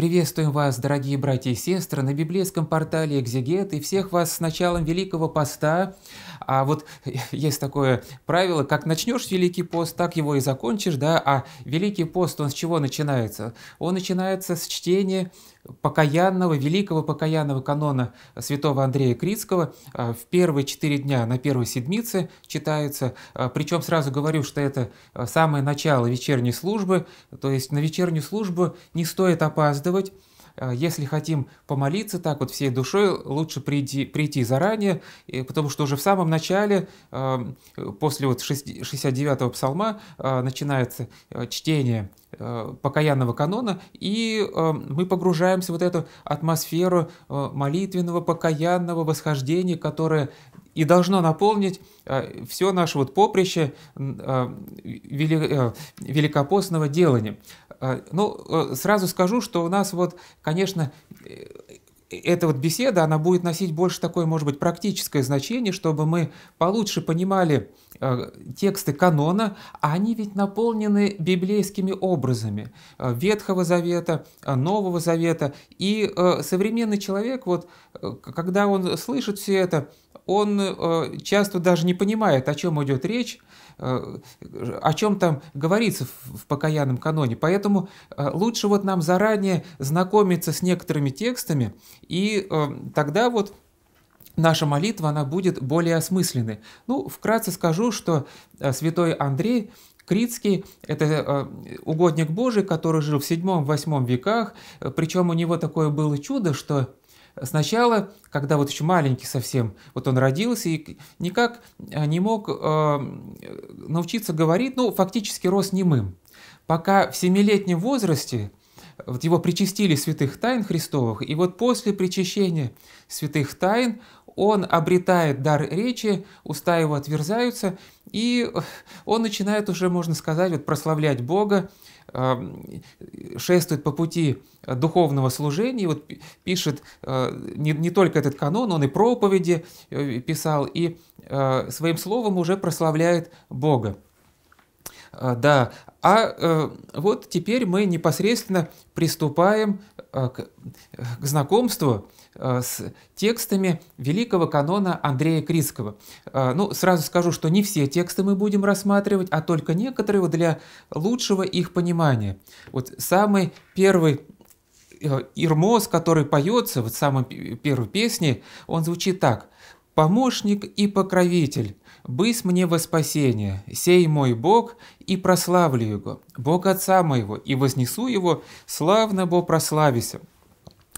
Приветствуем вас, дорогие братья и сестры, на библейском портале «Экзегет» и всех вас с началом Великого Поста. А вот есть такое правило, как начнешь Великий Пост, так его и закончишь, да, а Великий Пост, он с чего начинается? Он начинается с чтения покаянного, великого покаянного канона святого Андрея Критского. А, в первые четыре дня на первой седмице читается, а, причем сразу говорю, что это а, самое начало вечерней службы, то есть на вечернюю службу не стоит опаздывать, Э, если хотим помолиться так вот всей душой, лучше прийти, прийти заранее, потому что уже в самом начале, эм, после вот 69-го псалма, э, начинается э, чтение покаянного канона, и эм, мы погружаемся в вот эту атмосферу молитвенного покаянного восхождения, которое и должно наполнить э, все наше вот поприще э, э, великопостного делания. Ну, сразу скажу, что у нас вот, конечно, эта вот беседа, она будет носить больше такое, может быть, практическое значение, чтобы мы получше понимали тексты канона, а они ведь наполнены библейскими образами Ветхого Завета, Нового Завета. И современный человек, вот, когда он слышит все это, он э, часто даже не понимает, о чем идет речь, э, о чем там говорится в покаянном каноне. Поэтому э, лучше вот нам заранее знакомиться с некоторыми текстами, и тогда вот наша молитва, она будет более осмысленной. Ну, вкратце скажу, что святой Андрей Критский – это угодник Божий, который жил в 7-8 веках, причем у него такое было чудо, что сначала, когда вот еще маленький совсем, вот он родился и никак э, не мог э, научиться говорить, ну, фактически рос немым. Пока в семилетнем возрасте вот его причастили святых тайн Христовых, и вот после причащения святых тайн он обретает дар речи, уста его отверзаются, и он начинает уже, можно сказать, вот прославлять Бога, шествует по пути духовного служения, вот пишет э, не, не только этот канон, он и проповеди э, писал, и э, своим словом уже прославляет Бога. Да, а вот теперь мы непосредственно приступаем к, к знакомству Э, с текстами великого канона Андрея Крискова. Э, ну, сразу скажу, что не все тексты мы будем рассматривать, а только некоторые для лучшего их понимания. Вот самый первый э, Ирмоз, который поется вот в самой первой песне, он звучит так. «Помощник и покровитель, «Бысь мне во спасение, сей мой Бог, и прославлю Его, Бог Отца моего, и вознесу Его, славно Бо прославися».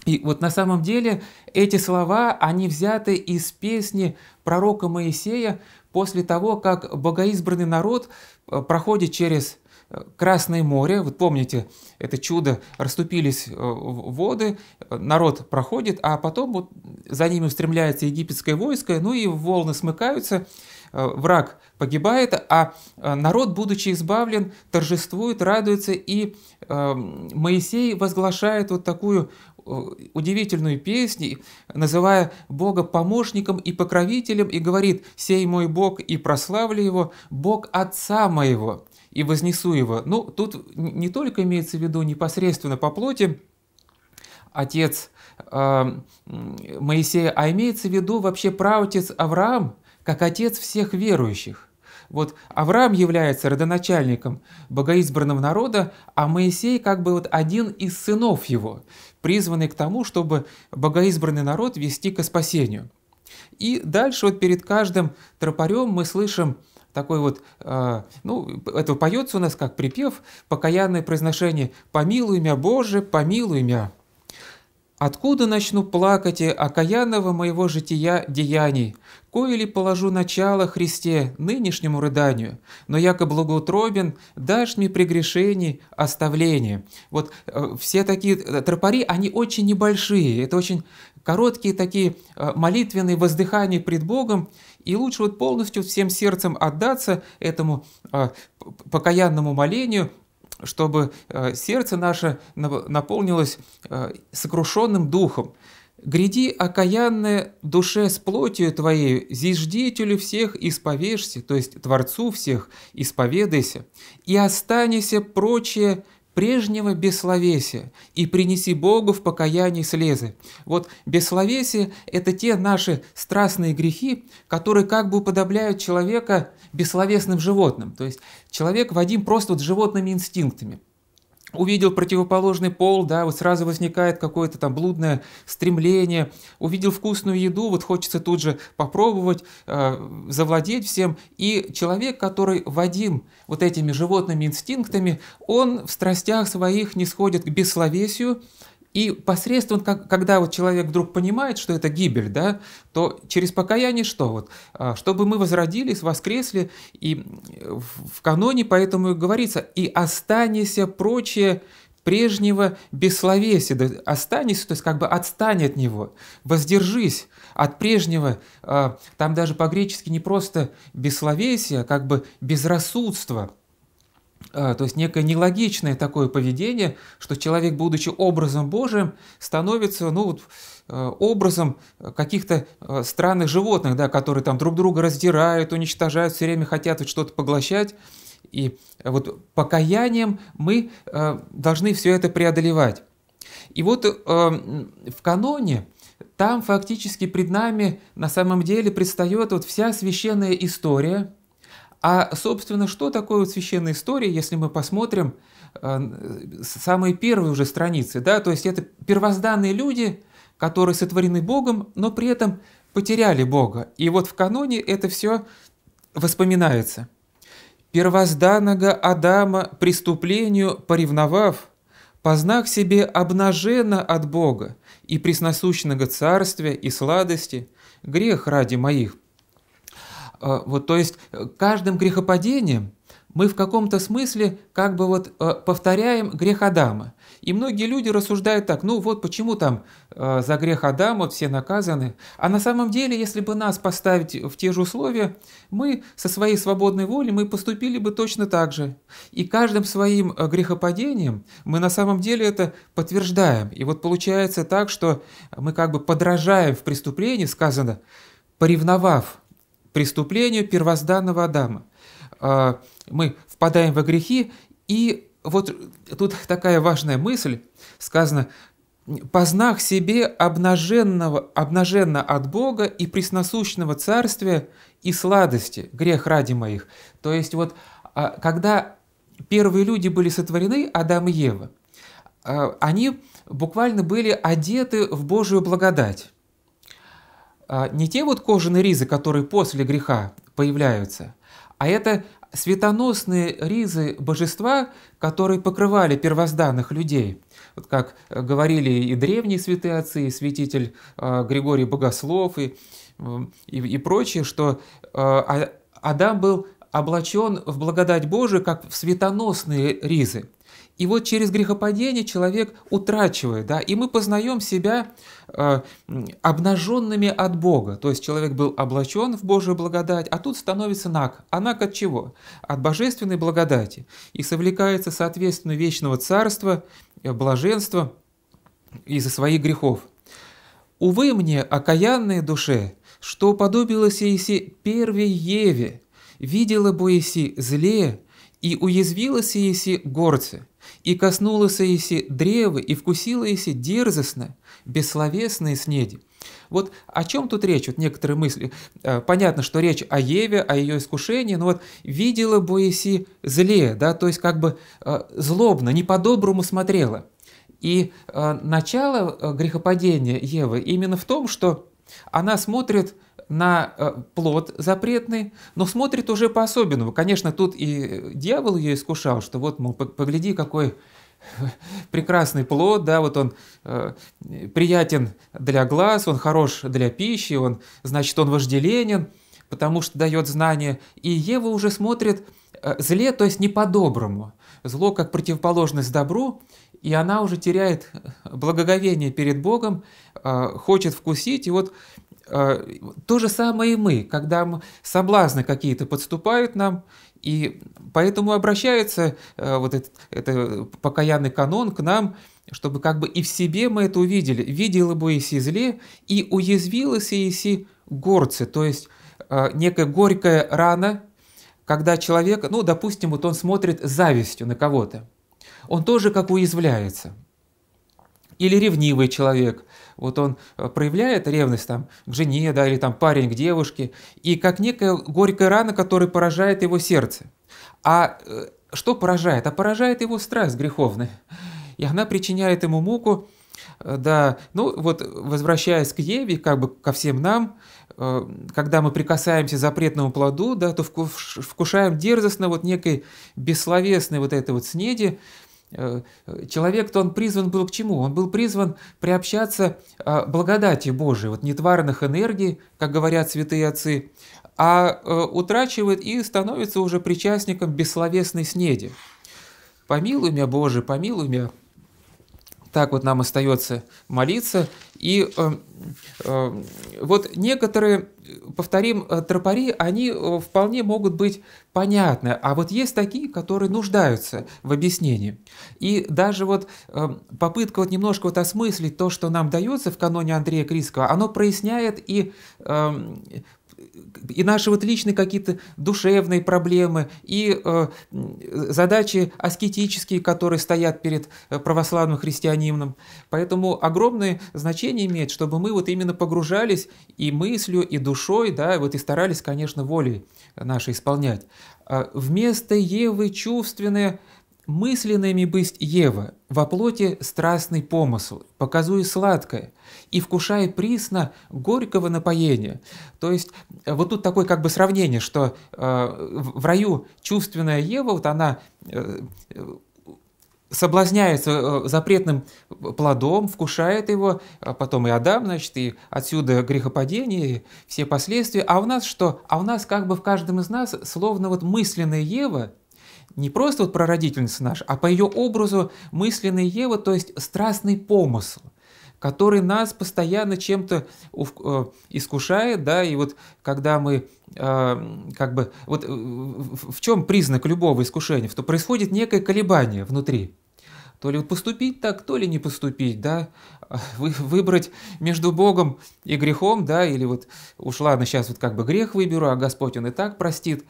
И вот на самом деле эти слова, они взяты из песни пророка Моисея после того, как богоизбранный народ э, проходит через э, Красное море, вот помните это чудо, расступились э, воды, народ проходит, а потом вот за ними устремляется египетское войско, ну и волны смыкаются, враг погибает, а народ, будучи избавлен, торжествует, радуется, и Моисей возглашает вот такую Э, удивительную песню, называя Бога помощником и покровителем, и говорит «Сей мой Бог, и прославлю его, Бог Отца моего, и вознесу его». Ну, тут не только имеется в виду непосредственно по плоти отец э, Моисея, а имеется в виду вообще праотец Авраам, как отец всех верующих. Вот Авраам является родоначальником богоизбранного народа, а Моисей как бы вот один из сынов его, призванный к тому, чтобы богоизбранный народ вести к спасению. И дальше вот перед каждым тропарем мы слышим такой вот, э, ну, это поется у нас как припев, покаянное произношение «Помилуй меня, Боже, помилуй меня». Откуда начну плакать и окаянного моего жития деяний, кое ли положу начало Христе нынешнему рыданию, но яко благоутробен дашь мне при грешении оставление». Вот э, все такие э, тропари, они очень небольшие, это очень короткие такие э, молитвенные воздыхания пред Богом, и лучше вот полностью всем сердцем отдаться этому э, покаянному молению – чтобы э, сердце наше наполнилось э, сокрушенным духом. «Гряди, окаянная душе с плотью твоею, зиждителю всех исповешься, то есть Творцу всех исповедайся, и останешься прочее прежнего бессловесия и принеси Богу в покаянии слезы. Вот бессловесие – это те наши страстные грехи, которые как бы уподобляют человека бессловесным животным. То есть человек Вадим просто вот животными инстинктами – увидел противоположный пол, да, вот сразу возникает какое-то там блудное стремление, увидел вкусную еду, вот хочется тут же попробовать, э, завладеть всем. И человек, который Вадим вот этими животными инстинктами, он в страстях своих не сходит к бессловесию, и посредством, как, когда вот человек вдруг понимает, что это гибель, да, то через покаяние что? Вот, а, чтобы мы возродились, воскресли, и в каноне поэтому и говорится, и останься прочее прежнего бессловесия, останься, то есть как бы отстань от него, воздержись от прежнего, а, там даже по-гречески не просто бессловесия, а как бы безрассудство – а, то есть некое нелогичное такое поведение, что человек, будучи образом Божиим, становится ну, вот, а, образом каких-то а, странных животных, да, которые там друг друга раздирают, уничтожают, все время хотят вот что-то поглощать. И вот покаянием мы должны все это преодолевать. И вот в каноне там фактически пред нами на самом деле предстает вот вся священная история – а, собственно, что такое вот священная история, если мы посмотрим э, самые первые уже страницы, да, то есть это первозданные люди, которые сотворены Богом, но при этом потеряли Бога. И вот в каноне это все воспоминается. «Первозданного Адама преступлению поревновав, познак себе обнаженно от Бога и пресносущного царствия и сладости, грех ради моих а, вот, то есть э, каждым грехопадением мы в каком-то смысле как бы вот э, повторяем грех Адама. И многие люди рассуждают так, ну вот почему там э, за грех Адама все наказаны. А на самом деле, если бы нас поставить в те же условия, мы со своей свободной волей мы поступили бы точно так же. И каждым своим грехопадением мы на самом деле это подтверждаем. И вот получается так, что мы как бы подражаем в преступлении, сказано, поревновав преступлению первозданного Адама. А, мы впадаем во грехи, и вот тут такая важная мысль, сказано, «Познах себе обнаженного, обнаженно от Бога и пресносущного царствия и сладости, грех ради моих». То есть вот а, когда первые люди были сотворены, Адам и Ева, а, они буквально были одеты в Божию благодать. А, не те вот кожаные ризы, которые после греха появляются, а это светоносные ризы божества, которые покрывали первозданных людей. Вот как э, говорили и древние святые отцы, и святитель э, Григорий Богослов, и, и, и прочие, что э, а, Адам был облачен в благодать Божию, как в светоносные ризы. И вот через грехопадение человек утрачивает, да, и мы познаем себя э, обнаженными от Бога. То есть человек был облачен в Божью благодать, а тут становится наг. А наг от чего? От божественной благодати. И совлекается, соответственно, вечного царства, э, блаженства из-за своих грехов. Увы мне, окаянные душе, что подобилось Ииси первой Еве, видела бы Боиси зле, и уязвилась Ииси горце, и коснулась еси древы, и вкусила еси дерзостно, бессловесные снеди. Вот о чем тут речь? Вот некоторые мысли. Э, понятно, что речь о Еве, о ее искушении, но вот видела бы еси зле, да, то есть как бы э, злобно, не по-доброму смотрела. И э, начало грехопадения Евы именно в том, что она смотрит на э, плод запретный, но смотрит уже по-особенному. Конечно, тут и э, дьявол ее искушал, что вот, мол, погляди, какой прекрасный плод, да, вот он э, приятен для глаз, он хорош для пищи, он, значит, он вожделенен, потому что дает знания. И Ева уже смотрит э, зле, то есть не по-доброму. Зло как противоположность добру, и она уже теряет благоговение перед Богом, э, хочет вкусить, и вот Э, то же самое и мы, когда соблазны какие-то подступают нам, и поэтому обращается э, вот этот, этот покаянный канон к нам, чтобы как бы и в себе мы это увидели. «Видела бы Иси зле, и уязвилась Иси горцы», то есть э, некая горькая рана, когда человек, ну, допустим, вот он смотрит завистью на кого-то, он тоже как уязвляется. Или ревнивый человек – вот он э, проявляет ревность там к жене, да, или там парень к девушке, и как некая горькая рана, которая поражает его сердце. А э, что поражает? А поражает его страсть греховная. И она причиняет ему муку, э, да, ну вот возвращаясь к Еве, как бы ко всем нам, когда мы прикасаемся к запретному плоду, да, то вкушаем дерзостно вот некой бессловесной вот этой вот снеди, Э, человек-то он призван был к чему? Он был призван приобщаться э, благодати Божией, вот нетварных энергий, как говорят святые отцы, а э, утрачивает и становится уже причастником бессловесной снеди. Помилуй меня, Боже, помилуй меня. Так вот нам остается молиться и э, э, вот некоторые, повторим, э, тропари, они вполне могут быть понятны, а вот есть такие, которые нуждаются в объяснении. И даже вот попытка вот немножко вот осмыслить то, что нам дается в каноне Андрея Крискова, оно проясняет и Э, и наши вот личные какие-то душевные проблемы, и э, задачи аскетические, которые стоят перед э, православным христианином. Поэтому огромное значение имеет, чтобы мы вот именно погружались и мыслью, и душой, да, вот и старались, конечно, волей нашей исполнять. А вместо Евы чувственное – Мысленными бысть Ева, во плоти страстный помысл, показуя сладкое, и вкушая присно горького напоения. То есть э, вот тут такое как бы сравнение, что э, в раю чувственная Ева, вот она э, э соблазняется э, запретным плодом, вкушает его, а потом и Адам, значит, и отсюда грехопадение, и все последствия. А у нас что? А у нас как бы в каждом из нас словно вот мысленная Ева – не просто вот про прародительница наша, а по ее образу мысленная Ева, то есть страстный помысл, который нас постоянно чем-то э, искушает, да, и вот когда мы э, как бы, вот э, в чем признак любого искушения, то происходит некое колебание внутри, то ли поступить так, то ли не поступить, да, Вы, выбрать между Богом и грехом, да, или вот уж ладно, сейчас вот как бы грех выберу, а Господь он и так простит.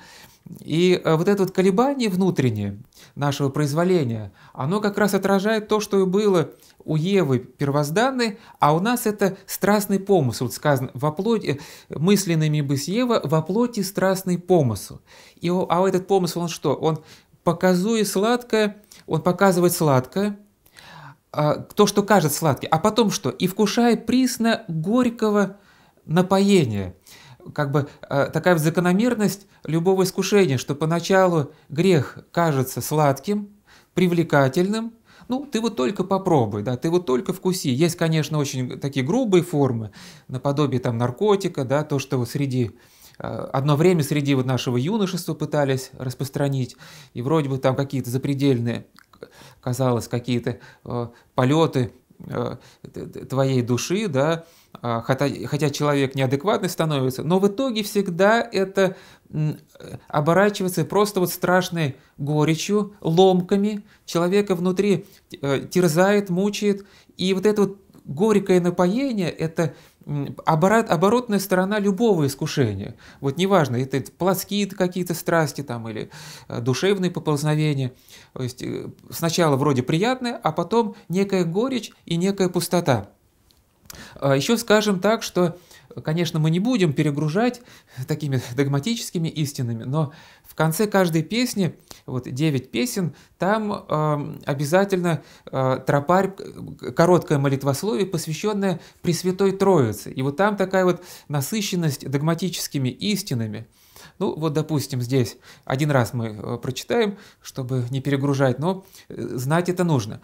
И э, вот это вот колебание внутреннее нашего произволения, оно как раз отражает то, что и было у Евы первозданной, а у нас это страстный помысл, вот сказано, во плоти, мысленными бы с Ева, во плоти страстный помысл. И, а этот помысл, он что? Он показуя сладкое, он показывает сладкое, а, то, что кажется сладким, а потом что? «И вкушая присно горького напоения». Как бы а, такая вот закономерность любого искушения, что поначалу грех кажется сладким, привлекательным, ну, ты вот только попробуй, да, ты вот только вкуси. Есть, конечно, очень такие грубые формы, наподобие там наркотика, да, то, что вот среди Э, одно время среди вот нашего юношества пытались распространить, и вроде бы там какие-то запредельные, казалось, какие-то э, полеты э, твоей души, да, а, хотя, хотя человек неадекватный становится, но в итоге всегда это оборачивается просто вот страшной горечью, ломками, человека внутри терзает, мучает, и вот это вот горькое напоение – это оборот, оборотная сторона любого искушения. Вот неважно, это плотские какие-то страсти там или э, душевные поползновения. То есть э, сначала вроде приятное, а потом некая горечь и некая пустота. А еще скажем так, что Конечно, мы не будем перегружать такими догматическими истинами, но в конце каждой песни, вот 9 песен, там э, обязательно э, тропарь, э, короткое молитвословие, посвященное Пресвятой Троице. И вот там такая вот насыщенность догматическими истинами. Ну, вот, допустим, здесь один раз мы э, прочитаем, чтобы не перегружать, но э, знать это нужно.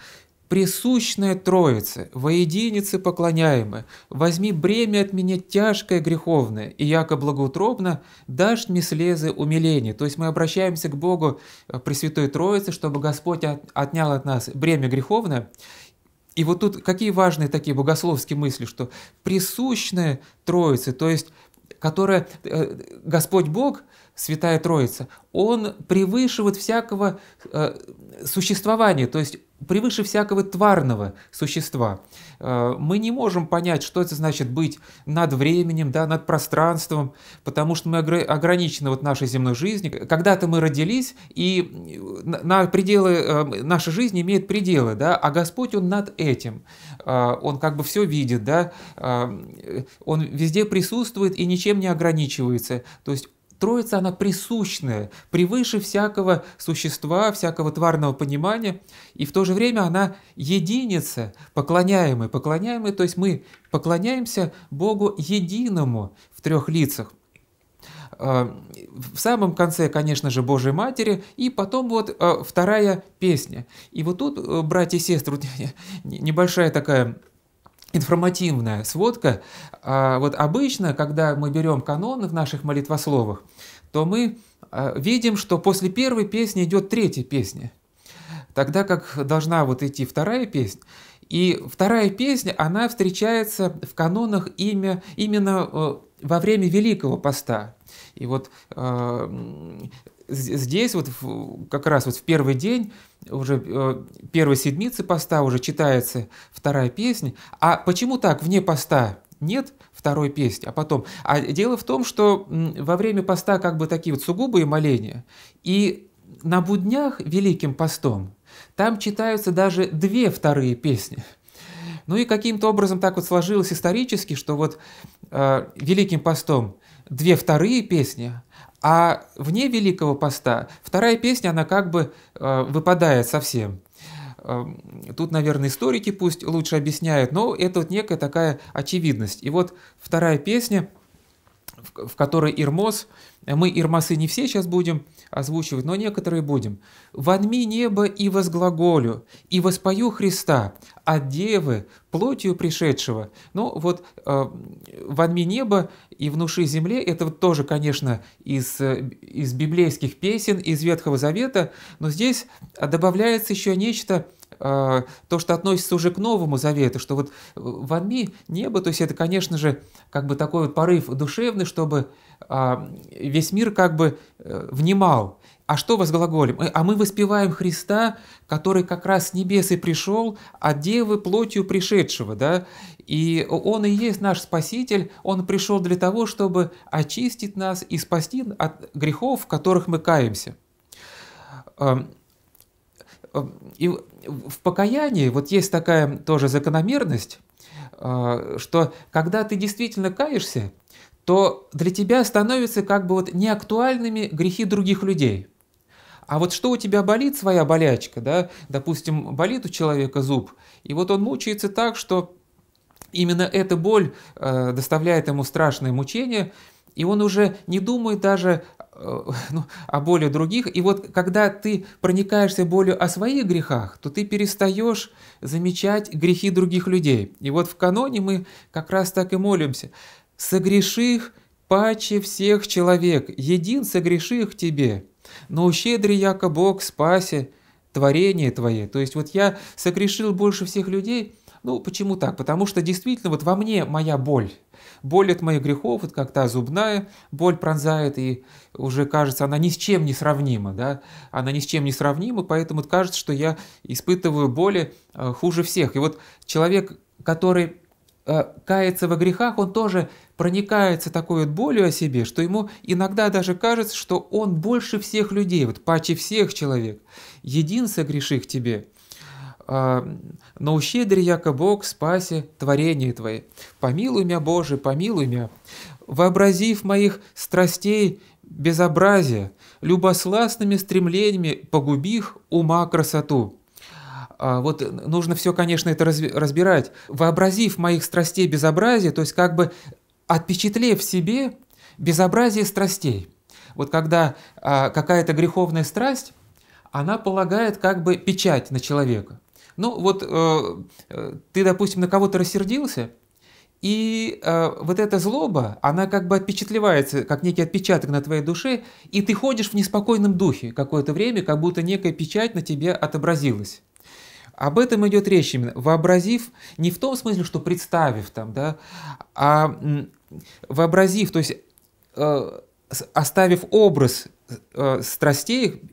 Присущная Троице, воединице поклоняемы, возьми бремя от меня тяжкое греховное, и яко благоутробно дашь мне слезы умиления. То есть мы обращаемся к Богу, э, Пресвятой Троице, чтобы Господь отнял от нас бремя греховное, и вот тут какие важные такие богословские мысли, что присущная Троице, то есть которая э, Господь Бог, Святая Троица, Он превыше вот всякого э, существования, то есть превыше всякого тварного существа. Э, мы не можем понять, что это значит быть над временем, да, над пространством, потому что мы ограничены вот нашей земной жизнью. Когда-то мы родились, и э, на пределы э, нашей жизни имеет пределы, да, а Господь, Он над этим. Он как бы все видит, да, Он везде присутствует и ничем не ограничивается. То есть Троица, она присущная, превыше всякого существа, всякого тварного понимания, и в то же время она единица, поклоняемая. Поклоняемая, то есть мы поклоняемся Богу единому в трех лицах а, в самом конце, конечно же, Божьей Матери, и потом вот а, вторая песня. И вот тут, э, братья и сестры, небольшая такая информативная сводка. А вот обычно, когда мы берем канон в наших молитвословах, то мы а, видим, что после первой песни идет третья песня, тогда как должна вот идти вторая песня. И вторая песня, она встречается в канонах имя, именно э, во время Великого Поста. И вот э, здесь вот в, как раз вот в первый день уже э, первой седмицы поста уже читается вторая песня. А почему так вне поста нет второй песни, а потом? А дело в том, что во время поста как бы такие вот сугубые моления, и на буднях Великим постом там читаются даже две вторые песни. Ну и каким-то образом так вот сложилось исторически, что вот э, Великим постом две вторые песни, а вне Великого Поста вторая песня, она как бы э, выпадает совсем. Э, тут, наверное, историки пусть лучше объясняют, но это вот некая такая очевидность. И вот вторая песня, в, в которой Ирмос мы ирмасы не все сейчас будем озвучивать, но некоторые будем. «Вонми небо и возглаголю, и воспою Христа, от а девы, плотью пришедшего». Ну вот э, «Вонми небо и внуши земле» – это вот тоже, конечно, из, э, из библейских песен, из Ветхого Завета, но здесь добавляется еще нечто – а, то, что относится уже к Новому Завету, что вот в Анми небо, то есть это, конечно же, как бы такой вот порыв душевный, чтобы а, весь мир как бы э, внимал. А что возглаголем? Э, а мы воспеваем Христа, который как раз с небес и пришел, а девы плотью пришедшего, да? И Он и есть наш Спаситель, Он пришел для того, чтобы очистить нас и спасти от грехов, в которых мы каемся. Эм, эм, и в покаянии вот есть такая тоже закономерность, э, что когда ты действительно каешься, то для тебя становятся как бы вот неактуальными грехи других людей. А вот что у тебя болит, своя болячка, да, допустим, болит у человека зуб, и вот он мучается так, что именно эта боль э, доставляет ему страшное мучение, и он уже не думает даже Э, ну, о боли других. И вот когда ты проникаешься болью о своих грехах, то ты перестаешь замечать грехи других людей. И вот в каноне мы как раз так и молимся. «Согреших паче всех человек, един согреших тебе, но щедрый яко Бог спасе творение твое». То есть вот я согрешил больше всех людей, ну почему так? Потому что действительно вот во мне моя боль, боль от моих грехов, вот как та зубная боль пронзает, и уже кажется, она ни с чем не сравнима, да, она ни с чем не сравнима, поэтому кажется, что я испытываю боли э, хуже всех. И вот человек, который э, кается во грехах, он тоже проникается такой вот болью о себе, что ему иногда даже кажется, что он больше всех людей, вот паче всех человек. Един согреших тебе – а, но ущедри яко Бог спаси творение Твое. Помилуй меня, Боже, помилуй меня, вообразив моих страстей безобразие, любосластными стремлениями погубив ума красоту». А, вот нужно все, конечно, это разбирать. «Вообразив моих страстей безобразие», то есть как бы отпечатлев в себе безобразие страстей. Вот когда а, какая-то греховная страсть, она полагает как бы печать на человека. Ну вот э, э, ты, допустим, на кого-то рассердился, и э, вот эта злоба, она как бы отпечатлевается, как некий отпечаток на твоей душе, и ты ходишь в неспокойном духе какое-то время, как будто некая печать на тебе отобразилась. Об этом идет речь именно, вообразив, не в том смысле, что представив там, да, а вообразив, то есть э, оставив образ э, страстей,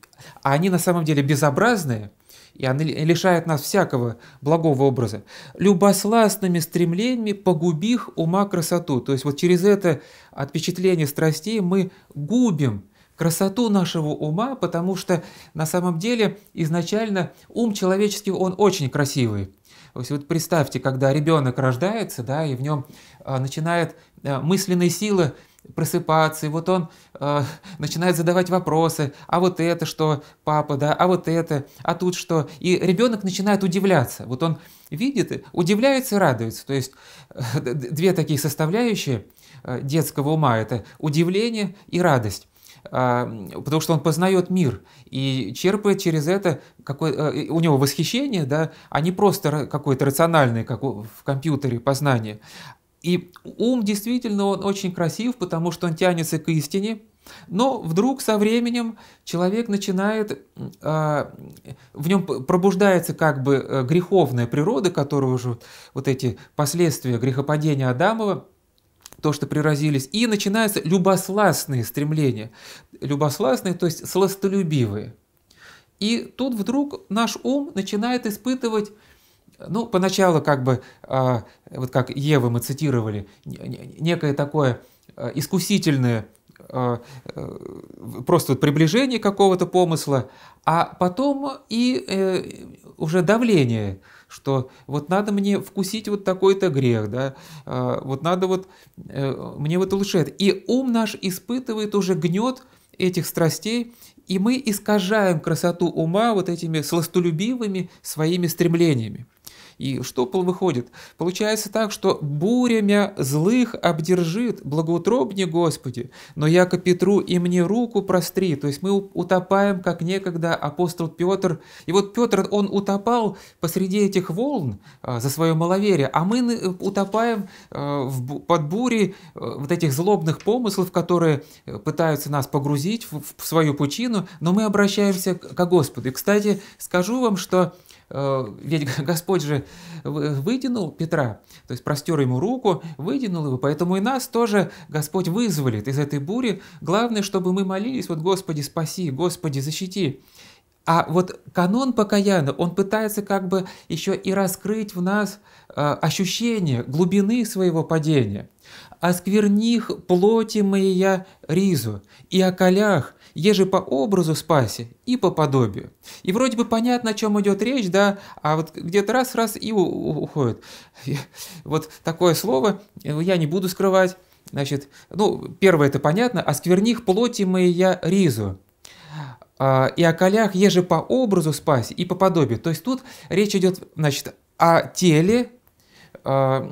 а они на самом деле безобразные, и она лишает нас всякого благого образа, любосластными стремлениями погубих ума красоту. То есть вот через это от впечатления страстей мы губим красоту нашего ума, потому что на самом деле изначально ум человеческий, он очень красивый. То есть вот представьте, когда ребенок рождается, да, и в нем а, начинает а, мысленные силы просыпаться, и вот он э, начинает задавать вопросы, а вот это что, папа, да, а вот это, а тут что. И ребенок начинает удивляться. Вот он видит, удивляется и радуется. То есть э, две такие составляющие э, детского ума – это удивление и радость а, потому что он познает мир и черпает через это какое э, у него восхищение, да, а не просто какое-то рациональное, как в компьютере, познание, и ум действительно он очень красив, потому что он тянется к истине, но вдруг со временем человек начинает, а, в нем пробуждается как бы э, греховная природа, которую уже вот эти последствия грехопадения Адамова, то, что приразились, и начинаются любосластные стремления, любосластные, то есть сластолюбивые. И тут вдруг наш ум начинает испытывать ну, поначалу как бы, а, вот как Евы мы цитировали, некое такое а, искусительное а, э, просто вот приближение какого-то помысла, а потом и э, уже давление, что вот надо мне вкусить вот такой-то грех, да, вот надо вот, э, мне вот улучшает. И ум наш испытывает уже гнет этих страстей, и мы искажаем красоту ума вот этими сластолюбивыми своими стремлениями. И что выходит? Получается так, что бурями злых обдержит, благоутробни Господи, но яко Петру и мне руку простри. То есть мы утопаем, как некогда апостол Петр. И вот Петр, он утопал посреди этих волн а, за свое маловерие, а мы э, утопаем э, под бури э, вот этих злобных помыслов, которые пытаются нас погрузить в свою пучину, но мы обращаемся к Господу. И, кстати, скажу вам, что Э, ведь Господь же вытянул Петра, то есть простер ему руку, вытянул его, поэтому и нас тоже Господь вызволит из этой бури. Главное, чтобы мы молились, вот Господи, спаси, Господи, защити. А вот канон покаяна, он пытается как бы еще и раскрыть в нас э, ощущение глубины своего падения. «Оскверних плоти моя ризу, и о колях, еже по образу спаси и по подобию. И вроде бы понятно, о чем идет речь, да, а вот где-то раз-раз и уходит. Вот такое слово э, я не буду скрывать. Значит, ну, первое это понятно, а скверних плоти моя ризу» а, и о колях еже по образу спаси и по подобию. То есть тут речь идет, значит, о теле, а,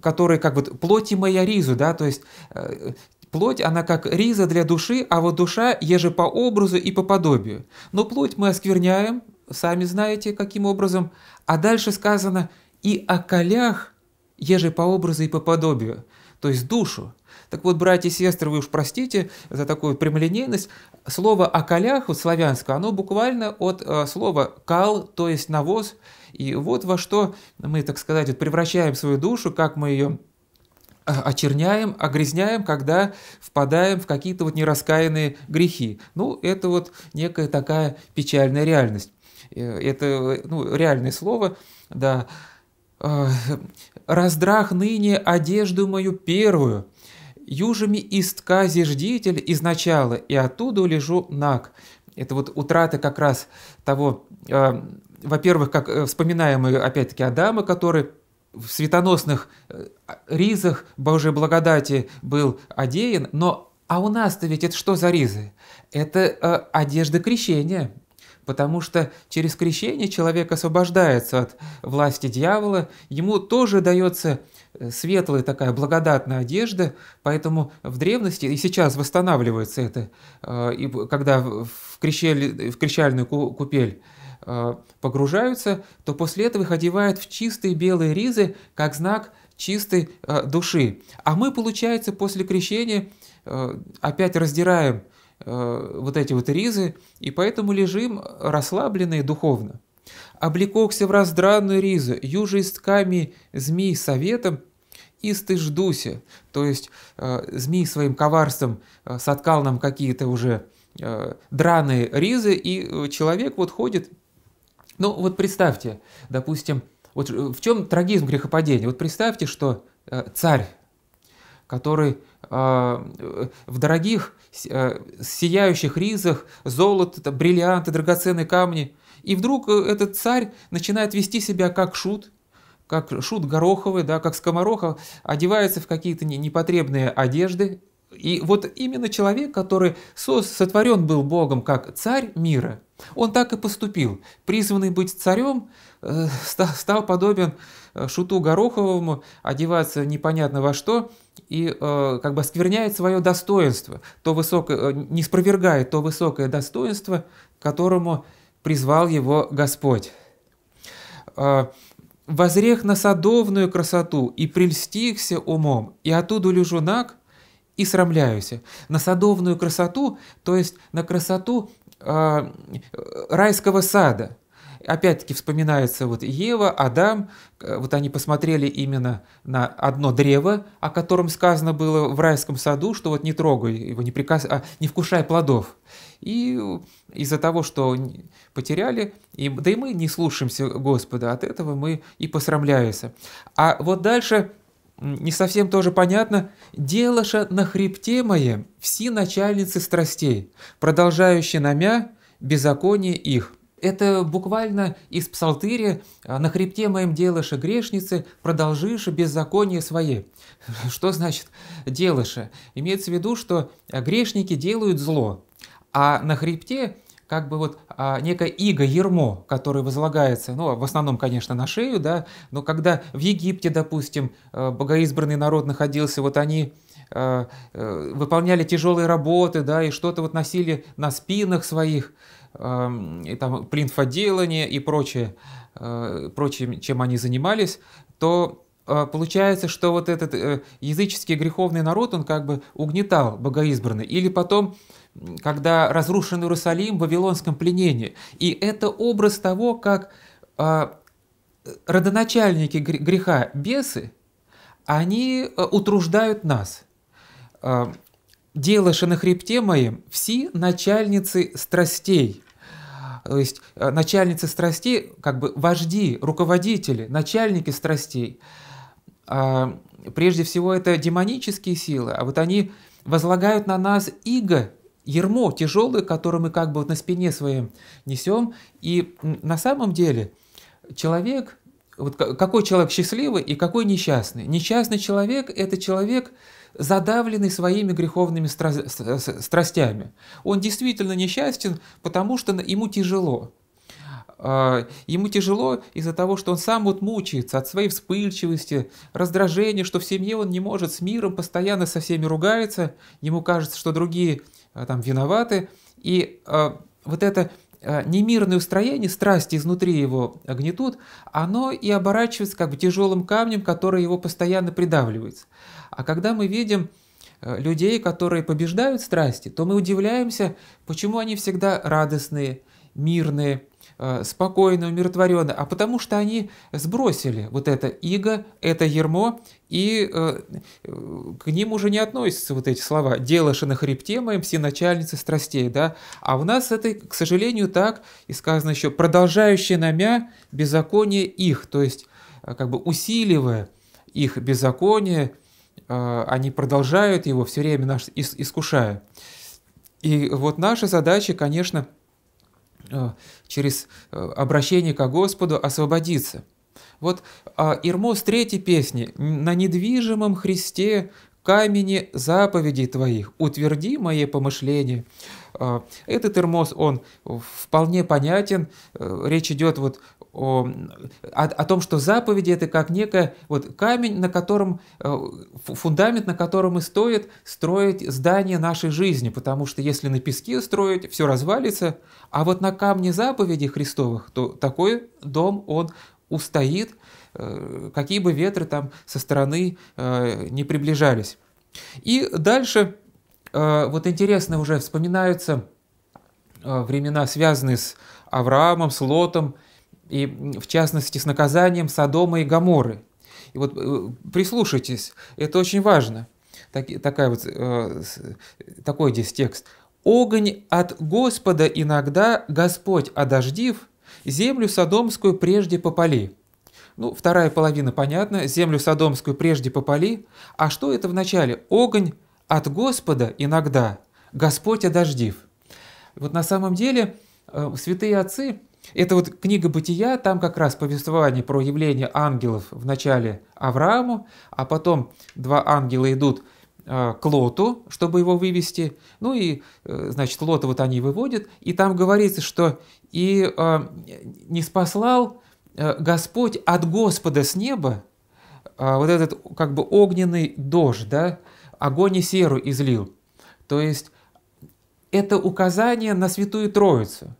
который как вот плоти моя ризу, да, то есть э, Плоть она как риза для души, а вот душа еже по образу и по подобию. Но плоть мы оскверняем, сами знаете, каким образом. А дальше сказано «и о колях еже по образу и по подобию», то есть душу. Так вот, братья и сестры, вы уж простите за такую прямолинейность, слово «о колях» вот славянское, оно буквально от э, слова «кал», то есть «навоз», и вот во что мы, так сказать, вот превращаем свою душу, как мы ее а, очерняем, огрязняем, когда впадаем в какие-то вот нераскаянные грехи. Ну, это вот некая такая печальная реальность. Э, это ну, реальное слово, да. А, «Раздрах ныне одежду мою первую, южами истка зиждитель изначала, и оттуда лежу наг». Это вот утрата как раз того, а, во-первых, как э, вспоминаемые опять-таки Адама, который в светоносных э, ризах Божьей благодати был одеян, но а у нас-то ведь это что за ризы? Это э, одежда крещения, потому что через крещение человек освобождается от власти дьявола, ему тоже дается э, светлая такая благодатная одежда, поэтому в древности и сейчас восстанавливается это, э, и когда в, крещаль, в крещальную купель Э, погружаются, то после этого их одевают в чистые белые ризы, как знак чистой э, души. А мы, получается, после крещения э, опять раздираем вот эти вот ризы, и поэтому лежим расслабленные духовно. «Облекокся в раздранную ризу, южеистками змей советом, и стыждуся». То есть змей своим коварством э, соткал нам какие-то уже э, драные ризы, и человек вот ходит ну вот представьте, допустим, вот э, в чем трагизм грехопадения? Вот представьте, что э, царь, который а, э, в дорогих сияющих ризах, золото, бриллианты, драгоценные камни, и вдруг этот царь начинает вести себя как шут, как шут гороховый, да, как скоморохов, одевается в какие-то непотребные одежды. И вот именно человек, который сотворен был Богом как царь мира – он так и поступил. Призванный быть царем, э, стал, подобен э, шуту Гороховому, одеваться непонятно во что и э, как бы оскверняет свое достоинство, то высокое, не спровергает то высокое достоинство, которому призвал его Господь. «Возрех на садовную красоту, и прельстихся умом, и оттуда лежу наг, и срамляюся». На садовную красоту, то есть на красоту а, райского сада. Опять-таки вспоминается вот Ева, Адам, вот они посмотрели именно на одно древо, о котором сказано было в райском саду, что вот не трогай его, не, прикас... а, не вкушай плодов. И из-за того, что потеряли, и, да и мы не слушаемся Господа, от этого мы и посрамляемся. А вот дальше не совсем тоже понятно, делаша на хребте моем все начальницы страстей, продолжающие намя беззаконие их». Это буквально из псалтыря а, «На хребте моем делаша грешницы, продолжишь беззаконие свое». Что значит «делаша»? Имеется в виду, что грешники делают зло, а на хребте как бы вот а, некое иго-ермо, которое возлагается, ну, в основном, конечно, на шею, да, но когда в Египте, допустим, э, богоизбранный народ находился, вот они а, а, выполняли тяжелые работы, да, и что-то вот носили на спинах своих, а, и там плинфоделание и прочее, прочим, чем они занимались, то получается, что вот этот языческий греховный народ, он как бы угнетал богоизбранный. Или потом когда разрушен Иерусалим в Вавилонском пленении. И это образ того, как а, родоначальники греха бесы, они а, утруждают нас. А, «Делаша на хребте моем все начальницы страстей». То есть начальницы страстей, как бы вожди, руководители, начальники страстей. Прежде всего это демонические силы, а вот они возлагают на нас иго ермо тяжелое, которое мы как бы вот на спине своем несем. И на самом деле человек, вот какой человек счастливый и какой несчастный. Несчастный человек – это человек, задавленный своими греховными страстями. Он действительно несчастен, потому что ему тяжело. А, ему тяжело из-за того, что он сам вот мучается от своей вспыльчивости, раздражения, что в семье он не может с миром, постоянно со всеми ругается, ему кажется, что другие а, там виноваты. И а, вот это немирное устроение, страсти изнутри его гнетут, оно и оборачивается как бы тяжелым камнем, который его постоянно придавливается. А когда мы видим людей, которые побеждают страсти, то мы удивляемся, почему они всегда радостные, мирные, Э, спокойно, умиротворенно, а потому что они сбросили вот это иго, это ермо, и э, к ним уже не относятся вот эти слова «делаша на хребте моим все начальницы страстей», да, а у нас это, к сожалению, так, и сказано еще «продолжающие намя беззаконие их», то есть э, как бы усиливая их беззаконие, они продолжают его, все время нас искушая. И вот наша задача, конечно, – Э, через э, обращение к Господу освободиться. Вот а, Ирмос третьей песни «На недвижимом Христе камени заповедей твоих, утверди мои помышления». Э, этот Ирмос, он вполне понятен, речь идет вот о, о, о том, что заповеди это как некая вот камень, на котором э, фундамент, на котором и стоит строить здание нашей жизни, потому что если на песке строить, все развалится, а вот на камне заповеди Христовых, то такой дом он устоит, э, какие бы ветры там со стороны э, не приближались. И дальше вот интересно уже вспоминаются времена, связанные с Авраамом, с Лотом, и в частности с наказанием Содома и Гаморы. И вот э, прислушайтесь, это очень важно. Так, такая вот, э, такой здесь текст. «Огонь от Господа иногда Господь одождив, землю Содомскую прежде попали». Ну, вторая половина понятна, землю Содомскую прежде попали. А что это в начале? Огонь от Господа иногда, Господь одождив. Вот на самом деле э, святые отцы это вот книга «Бытия», там как раз повествование про явление ангелов в начале Аврааму, а потом два ангела идут э, к Лоту, чтобы его вывести. Ну и, э, значит, Лота вот они выводят, и там говорится, что «и э, не спаслал Господь от Господа с неба вот этот как бы огненный дождь, да, огонь и серу излил». То есть это указание на Святую Троицу –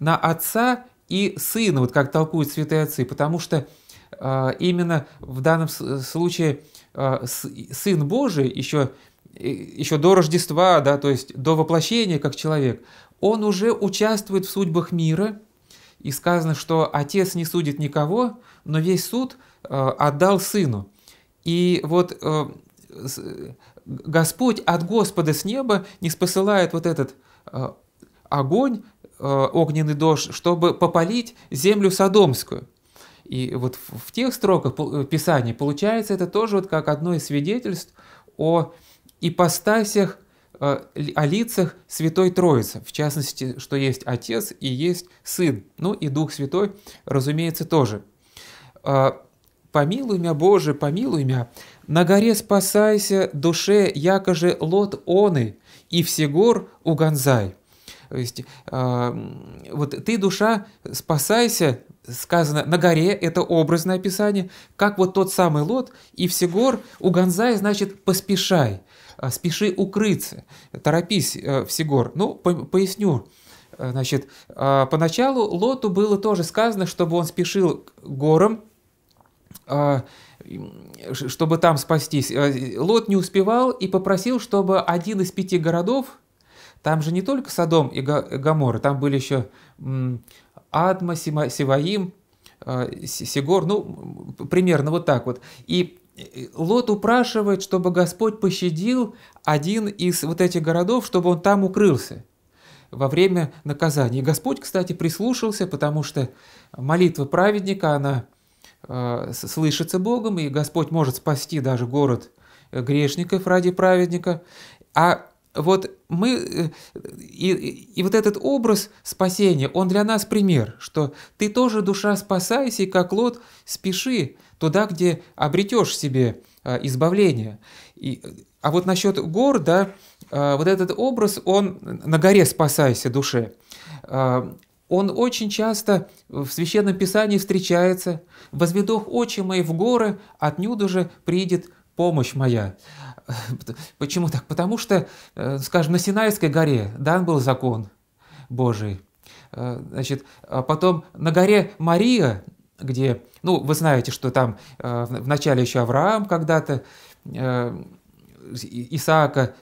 на отца и сына, вот как толкуют святые отцы, потому что а, именно в данном случае а, Сын Божий еще, еще до Рождества, да, то есть до воплощения как человек, он уже участвует в судьбах мира, и сказано, что отец не судит никого, но весь суд а, отдал сыну. И вот Господь от Господа с неба не спосылает вот этот огонь Э, огненный дождь, чтобы попалить землю Содомскую. И вот в тех строках э, Писания получается это тоже вот как одно из свидетельств о ипостасях, э, о лицах Святой Троицы, в частности, что есть Отец и есть Сын, ну и Дух Святой, разумеется, тоже. «Помилуй меня, Боже, помилуй меня, на горе спасайся, душе, якоже лот оны, и всегор угонзай. То есть э, вот ты, душа, спасайся, сказано, на горе, это образное описание, как вот тот самый Лот, и Всегор, у Гонзая, значит, поспешай, а, спеши укрыться, торопись, э, Всегор. Ну, по поясню. Значит, э, поначалу Лоту было тоже сказано, чтобы он спешил к горам, э, чтобы там спастись. Лот не успевал и попросил, чтобы один из пяти городов, там же не только Содом и Гамора, там были еще Адма, Сиваим, э, Сигор, ну, примерно вот так вот. И Лот упрашивает, чтобы Господь пощадил один из вот этих городов, чтобы он там укрылся во время наказания. И Господь, кстати, прислушался, потому что молитва праведника, она э, слышится Богом, и Господь может спасти даже город э, грешников ради праведника. А вот мы, э, и, и вот этот образ спасения, он для нас пример, что ты тоже, душа, спасайся, и как лот, спеши туда, где обретешь себе а, избавление. И, а вот насчет гор, да, а, вот этот образ, он на горе спасайся душе, а, он очень часто в Священном Писании встречается. «Возведох очи мои в горы, отнюдь уже придет помощь моя. Почему так? Потому что, э, скажем, на Синайской горе дан был закон Божий. Э, значит, а потом на горе Мария, где, ну, вы знаете, что там э, в начале еще Авраам когда-то Исаака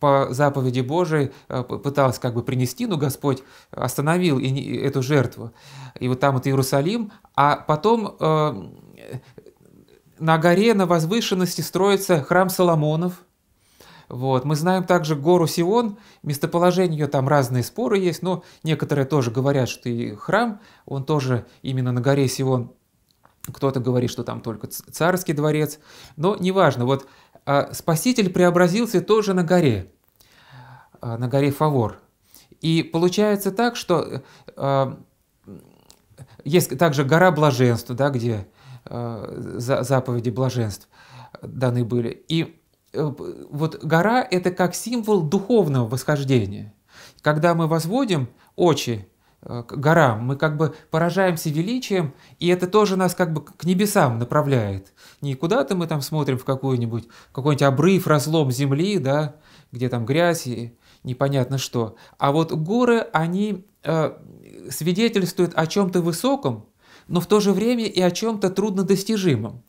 по заповеди Божией пытался как бы принести, но Господь остановил эту жертву. И вот там вот Иерусалим, а потом на горе, на возвышенности строится храм Соломонов. Вот. Мы знаем также гору Сион, местоположение ее там разные споры есть, но некоторые тоже говорят, что и храм, он тоже именно на горе Сион. Кто-то говорит, что там только царский дворец, но неважно. Вот а, Спаситель преобразился тоже на горе, а, на горе Фавор. И получается так, что э, а, есть также гора блаженства, да, где Э, за заповеди блаженств даны были. И э, вот гора – это как символ духовного восхождения. Когда мы возводим очи э, к горам, мы как бы поражаемся величием, и это тоже нас как бы к небесам направляет. Не куда-то мы там смотрим в какой-нибудь какой-нибудь обрыв, разлом земли, да, где там грязь и непонятно что. А вот горы, они э, свидетельствуют о чем-то высоком, но в то же время и о чем-то труднодостижимом.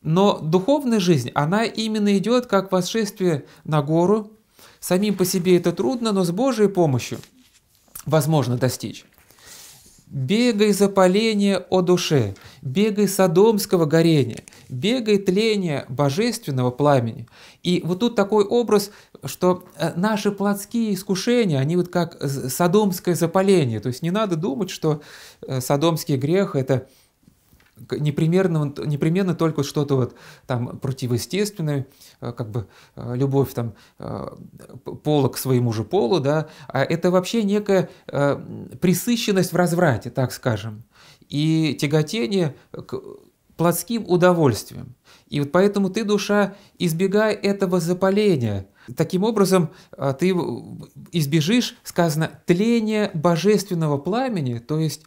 Но духовная жизнь, она именно идет как восшествие на гору. Самим по себе это трудно, но с Божьей помощью возможно достичь. Бегай запаление о душе, бегай садомского горения, бегай тления божественного пламени. И вот тут такой образ, что э, наши плотские искушения, они вот как садомское запаление. То есть не надо думать, что э, садомский грех – это непременно, непременно только что-то вот там противоестественное, э, как бы э, любовь там э, пола к своему же полу, да, а это вообще некая присыщенность в разврате, так скажем, и тяготение к плотским удовольствиям. И вот поэтому ты, душа, избегай этого запаления. Таким образом, ты избежишь, сказано, тления божественного пламени, то есть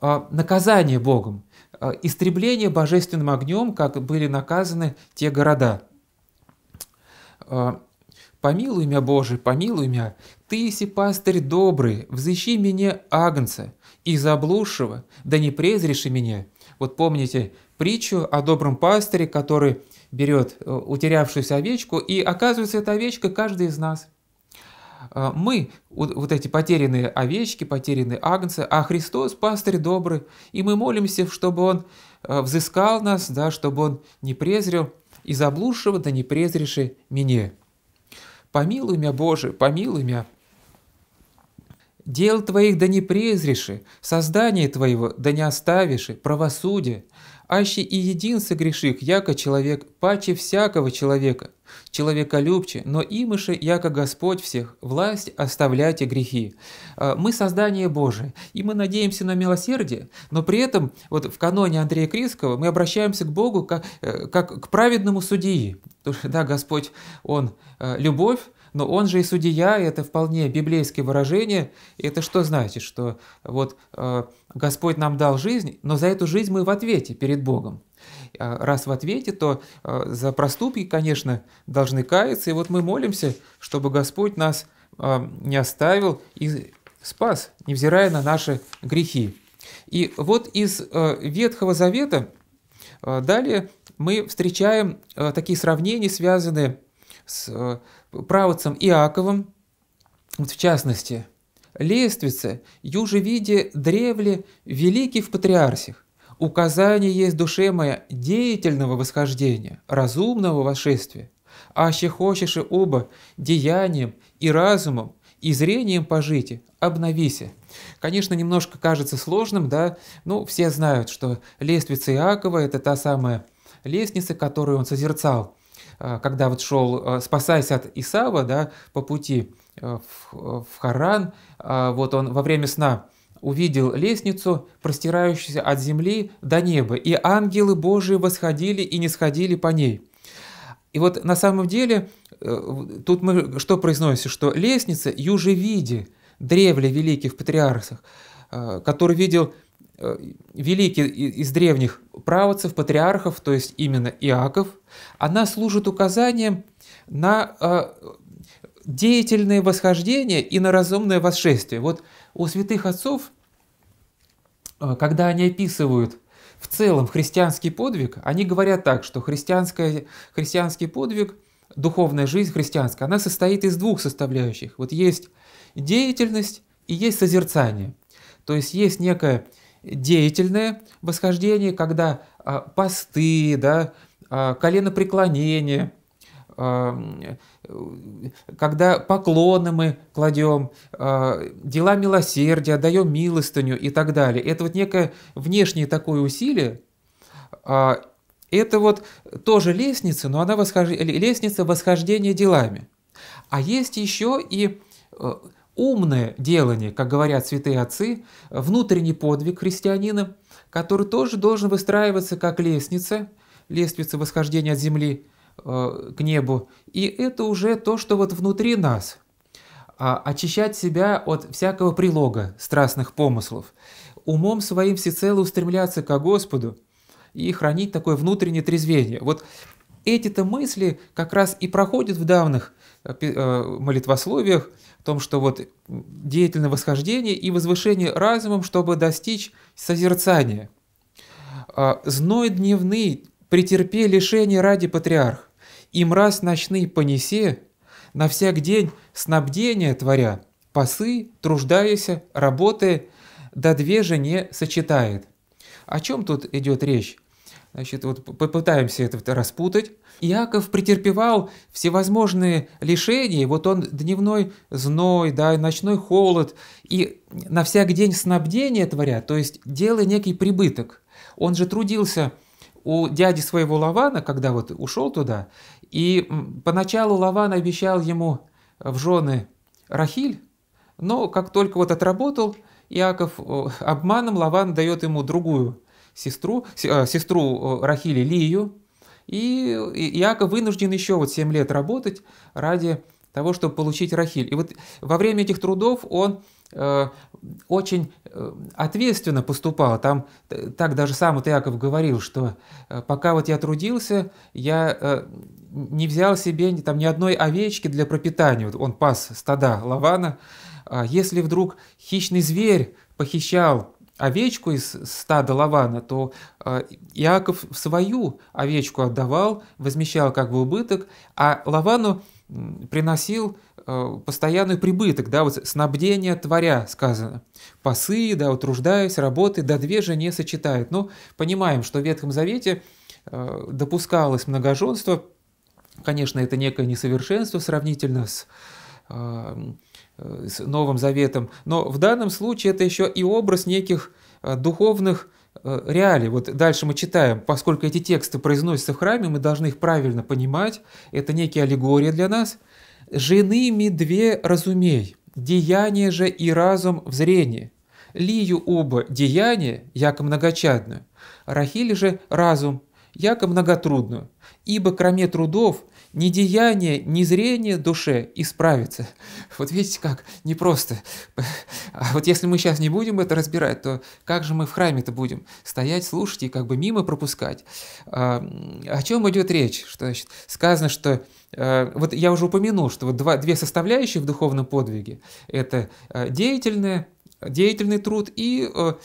наказание Богом. Э, истребление божественным огнем, как были наказаны те города. «Э, «Помилуй меня, Боже, помилуй меня, ты си пастырь добрый, взыщи меня агнца, и заблудшего, да не презреши меня». Вот помните притчу о добром пастыре, который берет э, утерявшуюся овечку, и оказывается, эта овечка каждый из нас – а, мы вот эти потерянные овечки, потерянные агнцы, а Христос пастырь добрый, и мы молимся, чтобы Он а, взыскал нас, да, чтобы Он не презрел, и заблудшего да не презреши меня. Помилуй меня, Боже, помилуй меня. Дел Твоих да не презреши, создание Твоего да не оставиши, правосудие, аще и един согреших, яко человек, паче всякого человека, человека любче, но имыше, яко Господь всех, власть оставляйте грехи». А, мы создание Божие, и мы надеемся на милосердие, но при этом вот в каноне Андрея Крискова мы обращаемся к Богу как, э, как к праведному судьи. да, Господь, Он э, любовь, но он же и судья, и это вполне библейское выражение. И это что значит? Что э, вот э, Господь нам дал жизнь, но за эту жизнь мы в ответе перед Богом. А раз в ответе, то э, за проступки, конечно, должны каяться. И вот мы молимся, чтобы Господь нас э, не оставил и спас, невзирая на наши грехи. И вот из э, Ветхого Завета э, Далее мы встречаем э, такие сравнения, связанные с правоцем Иаковом, вот в частности, лествица, юже виде древле, великий в патриарсих. Указание есть душе моя деятельного восхождения, разумного восшествия. Аще хочешь и оба деянием и разумом и зрением пожите, обновися. Конечно, немножко кажется сложным, да, ну, все знают, что лестница Иакова – это та самая лестница, которую он созерцал – Э, когда вот шел, э, спасаясь от Исава, да, по пути э, в Харан, вот он во время сна увидел лестницу, простирающуюся от земли до неба, и ангелы Божии восходили и не сходили по ней. И вот на самом деле тут мы что произносим, что лестница Южевиде, древле великих патриарсах, который видел Э, великий из древних правоцев, патриархов, то есть именно Иаков, она служит указанием на э, деятельное восхождение и на разумное восшествие. Вот у святых отцов, э, когда они описывают в целом христианский подвиг, они говорят так, что христианская, христианский подвиг, духовная жизнь христианская, она состоит из двух составляющих. Вот есть деятельность и есть созерцание. То есть есть некая деятельное восхождение, когда а, посты, да, а, коленопреклонение, а, э, когда поклоны мы кладем, дела милосердия, даем милостыню и так далее. Это вот некое внешнее такое усилие, это вот тоже лестница, но она восхож... лестница восхождения делами. А есть еще и э, умное делание, как говорят святые отцы, внутренний подвиг христианина, который тоже должен выстраиваться как лестница, лестница восхождения от земли э, к небу. И это уже то, что вот внутри нас, а очищать себя от всякого прилога страстных помыслов, умом своим всецело устремляться к Господу и хранить такое внутреннее трезвение. Вот эти-то мысли как раз и проходят в давних э, э, молитвословиях, о том, что вот деятельное восхождение и возвышение разумом, чтобы достичь созерцания. А, «Зной дневный претерпе лишение ради патриарх, и мраз ночный понесе, на всяк день снабдение творя, пасы, труждаяся, работы да две жене сочетает». О чем тут идет речь? Значит, вот попытаемся это распутать. Иаков претерпевал всевозможные лишения. Вот он дневной зной, да, и ночной холод. И на всяк день снабдение творя, то есть делая некий прибыток. Он же трудился у дяди своего Лавана, когда вот ушел туда. И поначалу Лаван обещал ему в жены Рахиль, но как только вот отработал, Иаков э, обманом Лаван дает ему другую сестру, э, сестру э, Рахили Лию, и Иаков вынужден еще вот 7 лет работать ради того, чтобы получить Рахиль. И вот во время этих трудов он э, очень э, ответственно поступал. Там так даже сам вот Иаков говорил, что пока вот я трудился, я э, не взял себе там ни одной овечки для пропитания. Вот он пас стада Лавана. «А если вдруг хищный зверь похищал овечку из стада Лавана, то э, Иаков свою овечку отдавал, возмещал как бы убыток, а Лавану приносил э, постоянный прибыток, да, вот снабдение творя сказано. Пасы, да, утруждаясь, работы, да две же не сочетают. Но ну, понимаем, что в Ветхом Завете э, допускалось многоженство, конечно, это некое несовершенство сравнительно с Э, с Новым Заветом. Но в данном случае это еще и образ неких э, духовных э, реалий. Вот дальше мы читаем, поскольку эти тексты произносятся в храме, мы должны их правильно понимать. Это некие аллегории для нас. Жены медве разумей, деяние же и разум в зрении. Лию оба деяния, яко многочадную, Рахиль же разум, яко многотрудную. Ибо кроме трудов ни деяние, ни зрение душе исправится. Вот видите, как непросто. А вот если мы сейчас не будем это разбирать, то как же мы в храме-то будем стоять, слушать и как бы мимо пропускать? А, о чем идет речь? Что значит, сказано, что а, вот я уже упомянул, что вот два, две составляющие в духовном подвиге – это а, деятельный деятельный труд и а,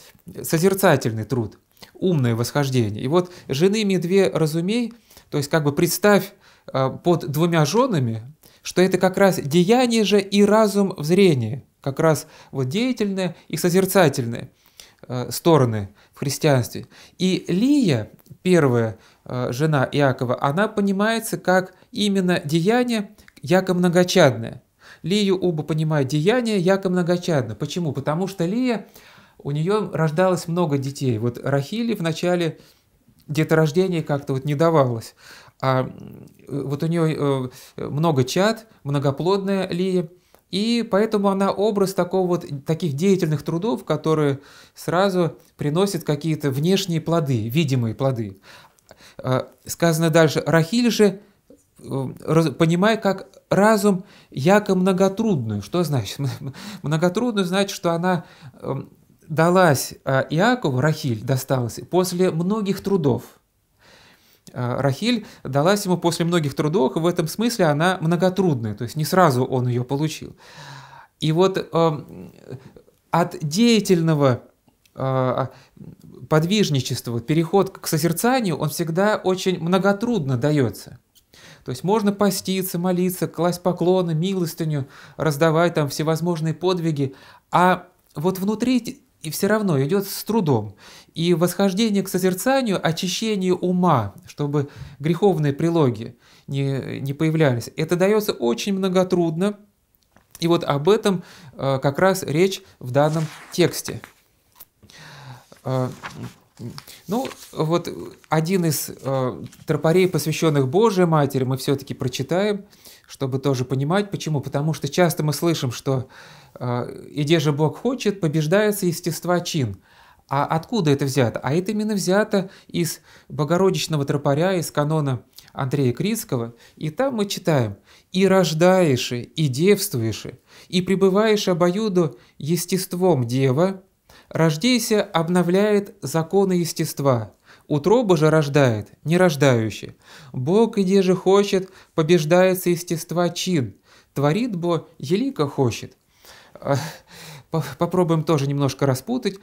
созерцательный труд, умное восхождение. И вот жены мне две разумей, то есть как бы представь Э, под двумя женами, что это как раз деяние же и разум в зрении, как раз вот деятельное и созерцательное э, стороны в христианстве. И Лия, первая э, жена Иакова, она понимается как именно деяние яко многочадное. Лию оба понимают деяние яко многочадно. Почему? Потому что Лия, у нее рождалось много детей. Вот Рахили в начале деторождения как-то вот не давалось. А вот у нее э, много чад, многоплодная лия, и поэтому она образ такого вот, таких деятельных трудов, которые сразу приносят какие-то внешние плоды, видимые плоды. А, сказано дальше, Рахиль же, э, понимая, как разум яко многотрудную. Что значит? Многотрудную значит, что она эм, далась а, Иакову, Рахиль досталась, после многих трудов – Э, Рахиль далась ему после многих трудов, и в этом смысле она многотрудная, то есть не сразу он ее получил. И вот э, от деятельного э, подвижничества, переход к созерцанию, он всегда очень многотрудно дается. То есть можно поститься, молиться, класть поклоны, милостыню, раздавать там всевозможные подвиги, а вот внутри и все равно идет с трудом и восхождение к созерцанию, очищение ума, чтобы греховные прилоги не, не появлялись. Это дается очень многотрудно, и вот об этом э, как раз речь в данном тексте. Э, ну, вот один из э, тропарей, посвященных Божьей Матери, мы все-таки прочитаем, чтобы тоже понимать, почему. Потому что часто мы слышим, что э, «иде же Бог хочет, побеждается естества чин». А откуда это взято? А это именно взято из Богородичного тропаря, из канона Андрея Критского. И там мы читаем «И рождаешь, и девствуешь, и пребываешь обоюду естеством дева, рождейся обновляет законы естества, утроба же рождает, не рождающий. Бог иде же хочет, побеждается естества чин, творит бо елика хочет» попробуем тоже немножко распутать.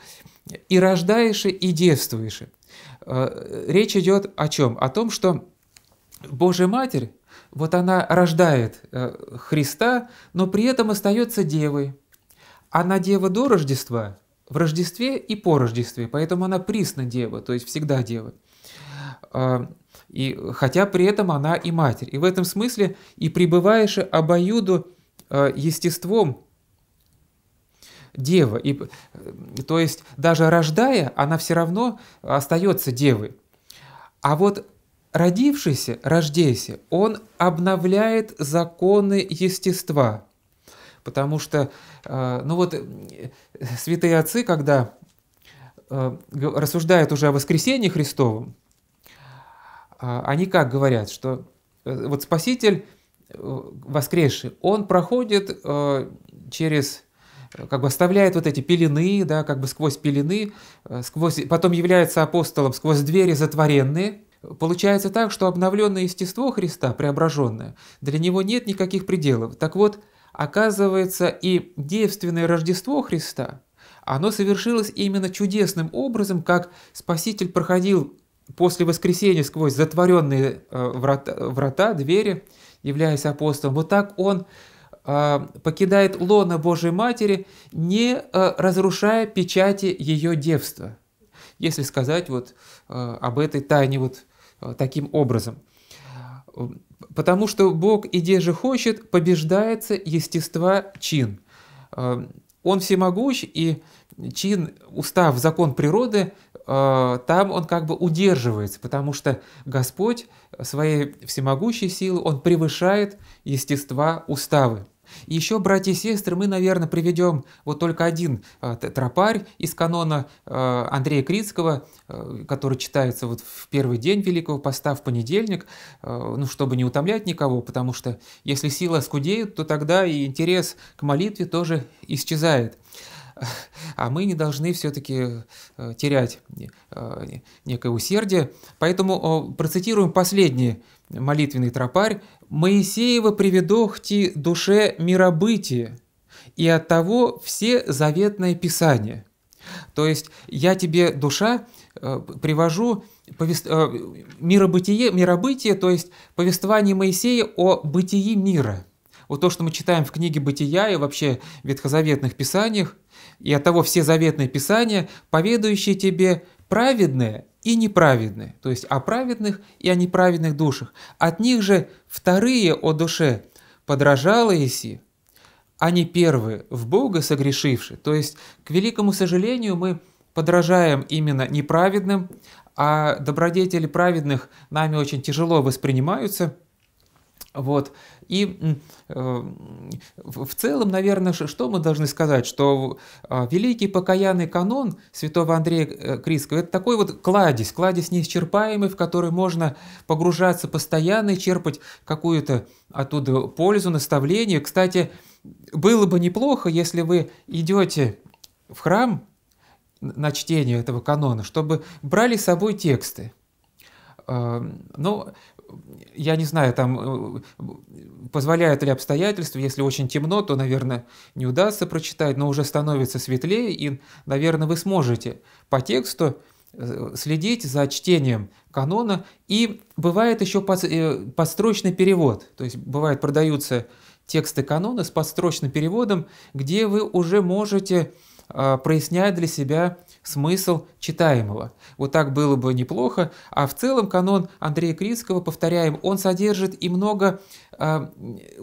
«И рождаешь, и девствуешь». Э, речь идет о чем? О том, что Божья Матерь, вот она рождает э, Христа, но при этом остается девой. Она дева до Рождества, в Рождестве и по Рождестве, поэтому она присна дева, то есть всегда дева. Э, и, хотя при этом она и матерь. И в этом смысле и пребываешь обоюду естеством дева. И, э, то есть даже рождая, она все равно остается девой. А вот родившийся, рождейся, он обновляет законы естества. Потому что, э, ну вот, э, святые отцы, когда рассуждают уже о воскресении Христовом, а, они как говорят, что вот Спаситель воскресший, он проходит через как бы оставляет вот эти пелены, да, как бы сквозь пелены, э, сквозь, потом является апостолом сквозь двери затворенные. Получается так, что обновленное естество Христа, преображенное, для него нет никаких пределов. Так вот, оказывается, и девственное Рождество Христа, оно совершилось именно чудесным образом, как Спаситель проходил после воскресения сквозь затворенные э, врата, врата двери, являясь апостолом. Вот так он а, покидает лона Божьей Матери, не а, разрушая печати ее девства. Если сказать вот а, об этой тайне вот таким образом. Потому что Бог, иде же хочет, побеждается естества чин. Он всемогущ, и чин, устав, закон природы, там он как бы удерживается, потому что Господь своей всемогущей силы, он превышает естества уставы. Еще, братья и сестры, мы, наверное, приведем вот только один э, тропарь из канона э, Андрея Крицкого, э, который читается вот в первый день Великого Поста, в понедельник, ну, чтобы не утомлять никого, потому что если сила скудеет, то тогда и интерес к молитве тоже исчезает. а мы не должны все-таки э, терять э, некое усердие. Поэтому процитируем последний молитвенный тропарь. «Моисеева приведохти душе миробытие, и от того все заветное писание». То есть я тебе, душа, э, привожу повест... миробытие, миробытие, то есть повествование Моисея о бытии мира – вот то, что мы читаем в книге «Бытия» и вообще в ветхозаветных писаниях, и от того все заветные писания, поведающие тебе праведное и неправедное, то есть о праведных и о неправедных душах. От них же вторые о душе подражала Иси, а не первые, в Бога согрешившие То есть, к великому сожалению, мы подражаем именно неправедным, а добродетели праведных нами очень тяжело воспринимаются – вот. И э, в целом, наверное, что мы должны сказать, что а, великий покаянный канон святого Андрея э, Крискова – это такой вот кладезь, кладезь неисчерпаемый, в который можно погружаться постоянно и черпать какую-то оттуда пользу, наставление. Кстати, было бы неплохо, если вы идете в храм на чтение этого канона, чтобы брали с собой тексты. Э, но я не знаю, там э, позволяют ли обстоятельства, если очень темно, то, наверное, не удастся прочитать, но уже становится светлее, и, наверное, вы сможете по тексту э, следить за чтением канона. И бывает еще э, подстрочный перевод, то есть бывает продаются тексты канона с подстрочным переводом, где вы уже можете а, прояснять для себя смысл читаемого. Вот так было бы неплохо. А в целом канон Андрея Критского, повторяем, он содержит и много э,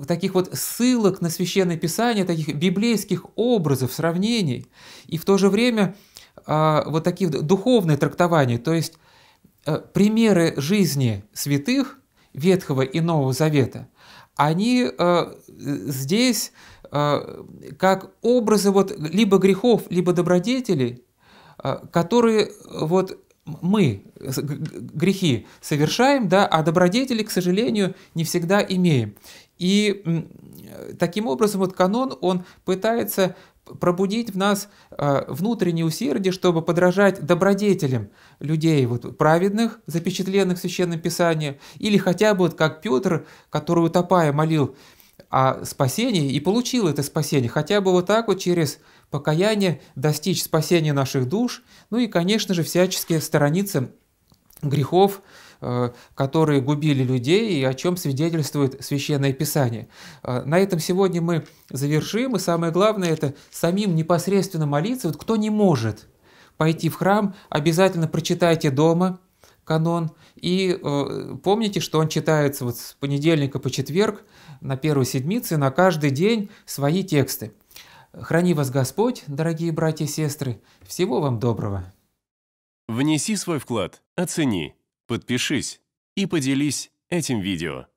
таких вот ссылок на Священное Писание, таких библейских образов, сравнений. И в то же время э, вот такие духовные трактования, то есть э, примеры жизни святых Ветхого и Нового Завета, они э, здесь как образы вот либо грехов, либо добродетелей, Э, которые э, вот мы грехи совершаем, да, а добродетели, к сожалению, не всегда имеем. И э, таким образом вот канон, он пытается пробудить в нас внутреннее усердие, чтобы подражать добродетелям людей вот, праведных, запечатленных в Священном Писании, или хотя бы вот как Петр, который утопая молил о спасении и получил это спасение, хотя бы вот так вот через покаяние, достичь спасения наших душ, ну и, конечно же, всяческие страницы грехов, э, которые губили людей и о чем свидетельствует Священное Писание. Э, на этом сегодня мы завершим, и самое главное – это самим непосредственно молиться. Вот кто не может пойти в храм, обязательно прочитайте дома канон, и э, помните, что он читается вот с понедельника по четверг на первой седмице, на каждый день свои тексты. Храни вас Господь, дорогие братья и сестры. Всего вам доброго. Внеси свой вклад, оцени, подпишись и поделись этим видео.